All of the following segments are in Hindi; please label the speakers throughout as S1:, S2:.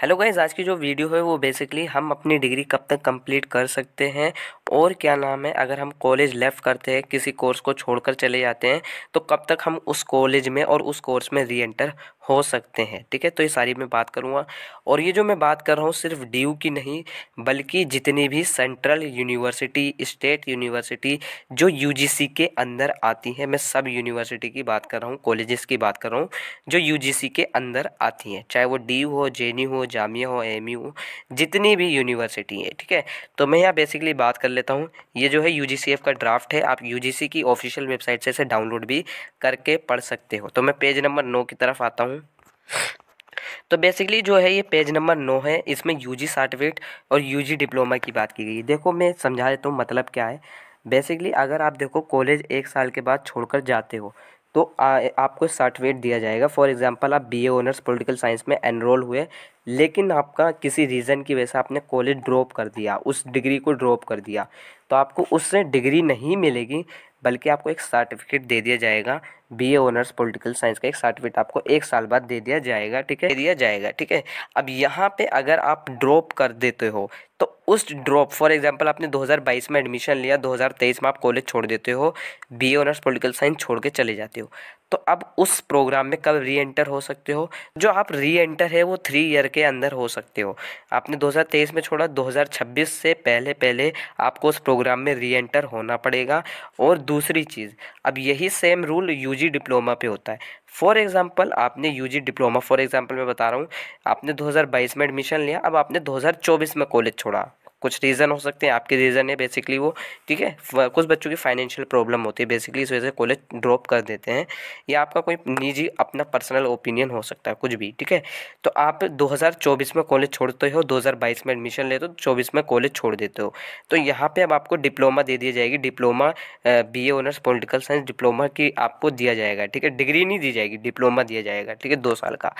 S1: हेलो गाइज आज की जो वीडियो है वो बेसिकली हम अपनी डिग्री कब तक कंप्लीट कर सकते हैं और क्या नाम है अगर हम कॉलेज लेफ़्ट करते हैं किसी कोर्स को छोड़कर चले जाते हैं तो कब तक हम उस कॉलेज में और उस कोर्स में री एंटर हो सकते हैं ठीक है तो ये सारी मैं बात करूँगा और ये जो मैं बात कर रहा हूँ सिर्फ डी की नहीं बल्कि जितनी भी सेंट्रल यूनिवर्सिटी स्टेट यूनिवर्सिटी जो यू के अंदर आती है मैं सब यूनिवर्सिटी की बात कर रहा हूँ कॉलेजेस की बात कर रहा हूँ जो यू के अंदर आती हैं चाहे वो डी हो जे हो जामिया हो एम हो जितनी भी यूनिवर्सिटी है ठीक है तो मैं यहाँ बेसिकली बात कर लेता हूँ ये जो है यू का ड्राफ्ट है आप यू की ऑफिशियल वेबसाइट से इसे डाउनलोड भी करके पढ़ सकते हो तो मैं पेज नंबर नौ की तरफ आता हूँ तो बेसिकली जो है ये पेज नंबर नौ है इसमें यू जी सर्टिफिकेट और यूजी डिप्लोमा की बात की गई है देखो मैं समझा देता हूँ मतलब क्या है बेसिकली अगर आप देखो कॉलेज एक साल के बाद छोड़कर जाते हो तो आ, आपको सर्टिफिकेट दिया जाएगा फॉर एग्जांपल आप बीए ऑनर्स पॉलिटिकल साइंस में एनरोल हुए लेकिन आपका किसी रीज़न की वजह से आपने कॉलेज ड्रॉप कर दिया उस डिग्री को ड्रॉप कर दिया तो आपको उससे डिग्री नहीं मिलेगी बल्कि आपको एक सर्टिफिकेट दे दिया जाएगा B A honours political science का एक सर्टिफिकेट आपको एक साल बाद दे दिया जाएगा ठीक है दे दिया जाएगा ठीक है अब यहाँ पे अगर आप ड्रॉप कर देते हो तो उस ड्रॉप फॉर एग्जांपल आपने 2022 में एडमिशन लिया 2023 में आप कॉलेज छोड़ देते हो बी ऑनर्स पॉलिटिकल साइंस छोड़ के चले जाते हो तो अब उस प्रोग्राम में कब री एंटर हो सकते हो जो आप री एंटर है वो थ्री ईयर के अंदर हो सकते हो आपने 2023 में छोड़ा 2026 से पहले पहले आपको उस प्रोग्राम में री एंटर होना पड़ेगा और दूसरी चीज़ अब यही सेम रूल जी डिप्लोमा पे होता है फॉर एग्ज़ाम्पल आपने जी डिप्लोमा फॉर एग्ज़ाम्पल मैं बता रहा हूँ आपने 2022 में एडमिशन लिया अब आपने 2024 में कॉलेज छोड़ा कुछ रीज़न हो सकते हैं आपके रीज़न है बेसिकली वो ठीक है कुछ बच्चों की फाइनेंशियल प्रॉब्लम होती है बेसिकली इस वजह से कॉलेज ड्रॉप कर देते हैं या आपका कोई निजी अपना पर्सनल ओपिनियन हो सकता है कुछ भी ठीक है तो आप 2024 में कॉलेज छोड़ते हो 2022 में एडमिशन लेते हो चौबीस में कॉलेज छोड़ देते हो तो यहाँ पर अब आपको डिप्लोमा दे दी जाएगी diploma B honours political science diploma की आपको दिया जाएगा ठीक है डिग्री नहीं दी जाएगी डिप्लोमा दिया जाएगा ठीक है दो साल का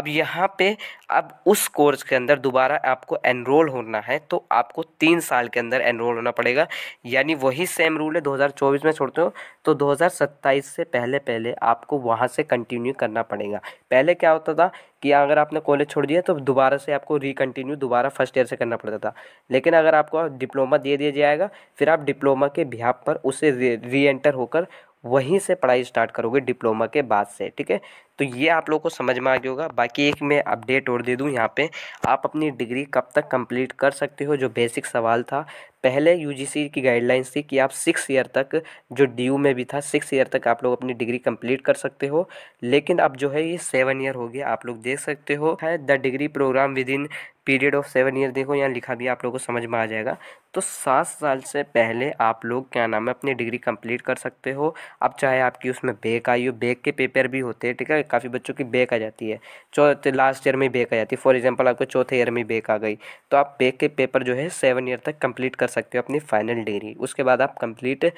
S1: अब यहाँ पर अब उस कोर्स के अंदर दोबारा आपको एनरोल होना है तो आप आपको तीन साल के अंदर एनरोल होना पड़ेगा यानी वही सेम रूल है 2024 में छोड़ते हो तो 2027 से पहले पहले आपको वहाँ से कंटिन्यू करना पड़ेगा पहले क्या होता था कि अगर आपने कॉलेज छोड़ दिया तो दोबारा से आपको रिकन्टिन्यू दोबारा फर्स्ट ईयर से करना पड़ता था लेकिन अगर आपको डिप्लोमा दे दिया जाएगा फिर आप डिप्लोमा के बिहाब पर उसे री एंटर होकर वहीं से पढ़ाई स्टार्ट करोगे डिप्लोमा के बाद से ठीक है तो ये आप लोग को समझ में आ गया होगा बाकी एक मैं अपडेट और दे दूँ यहाँ पे आप अपनी डिग्री कब तक कंप्लीट कर सकते हो जो बेसिक सवाल था पहले यूजीसी की गाइडलाइंस थी कि आप सिक्स ईयर तक जो डी में भी था सिक्स ईयर तक आप लोग अपनी डिग्री कंप्लीट कर सकते हो लेकिन अब जो है ये सेवन ईयर हो गया आप लोग देख सकते हो है the degree programme within period of seven year देखो यहाँ लिखा भी आप लोगों को समझ में आ जाएगा तो सात साल से पहले आप लोग क्या नाम है अपनी डिग्री कंप्लीट कर सकते हो अब चाहे आपकी उसमें बेक आई हो बेक के पेपर भी होते हैं ठीक है काफ़ी बच्चों की बैक आ जाती है चौथ लास्ट ईयर में बैक आ जाती है फॉर एग्जाम्पल आपको चौथे ईयर में बेक आ गई तो आप बैक के पेपर जो है सेवन ईयर तक कंप्लीट कर सकते हो अपनी फाइनल डिग्री उसके बाद आप कंप्लीट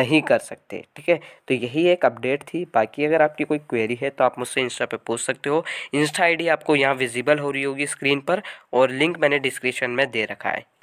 S1: नहीं कर सकते ठीक है तो यही एक अपडेट थी बाकी अगर आपकी कोई क्वेरी है तो आप मुझसे इंस्टा पर पूछ सकते हो इंस्टा आई आपको यहाँ विजिबल हो रही होगी स्क्रीन पर और लिंक मैंने डिस्क्रिप्शन में दे रखा है